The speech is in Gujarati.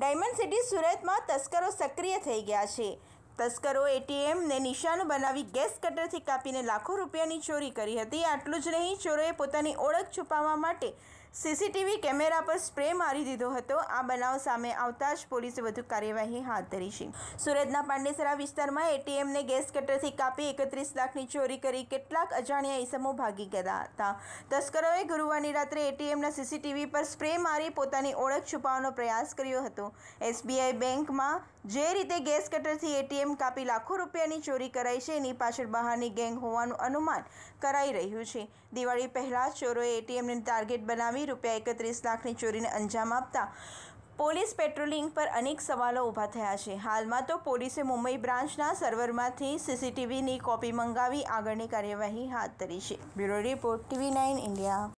ડાયમંડ સિટી સુરતમાં તસ્કરો સક્રિય થઈ ગયા છે તસ્કરો એટીએમને નિશાન બનાવી ગેસ કટરથી કાપીને લાખો રૂપિયાની ચોરી કરી હતી આટલું જ નહીં ચોરોએ પોતાની ઓળખ છુપાવવા માટે સીસીટીવી કેમેરા પર સ્પ્રે મારી દીધો હતો આ બનાવ સામે આવતા જ પોલીસે વધુ કાર્યવાહી હાથ ધરી છે સુરતના પાંડેસરા વિસ્તારમાં એટીએમને ગેસ કટરથી કાપી એકત્રીસ લાખની ચોરી કરી કેટલાક અજાણ્યા ઈસમો ભાગી ગયા હતા તસ્કરોએ ગુરુવારની રાત્રે એટીએમના સીસીટીવી પર સ્પ્રે મારી પોતાની ઓળખ છુપાવવાનો પ્રયાસ કર્યો હતો એસબીઆઈ બેંકમાં જે રીતે ગેસ કટરથી એટીએમ કાપી લાખો રૂપિયાની ચોરી કરાઈ છે એની પાછળ બહારની ગેંગ હોવાનું અનુમાન કરાઈ રહ્યું છે દિવાળી પહેલાં ચોરોએ એટીએમને ટાર્ગેટ બનાવી પાસેથી રૂપિયા એકત્રીસ લાખની ચોરીને અંજામ આપતા પોલીસ પેટ્રોલિંગ પર અનેક સવાલો ઊભા થયા છે હાલમાં તો પોલીસે મુંબઈ બ્રાન્ચના સર્વરમાંથી સીસીટીવીની કોપી મંગાવી આગળની કાર્યવાહી હાથ ધરી છે bureau report TV nine India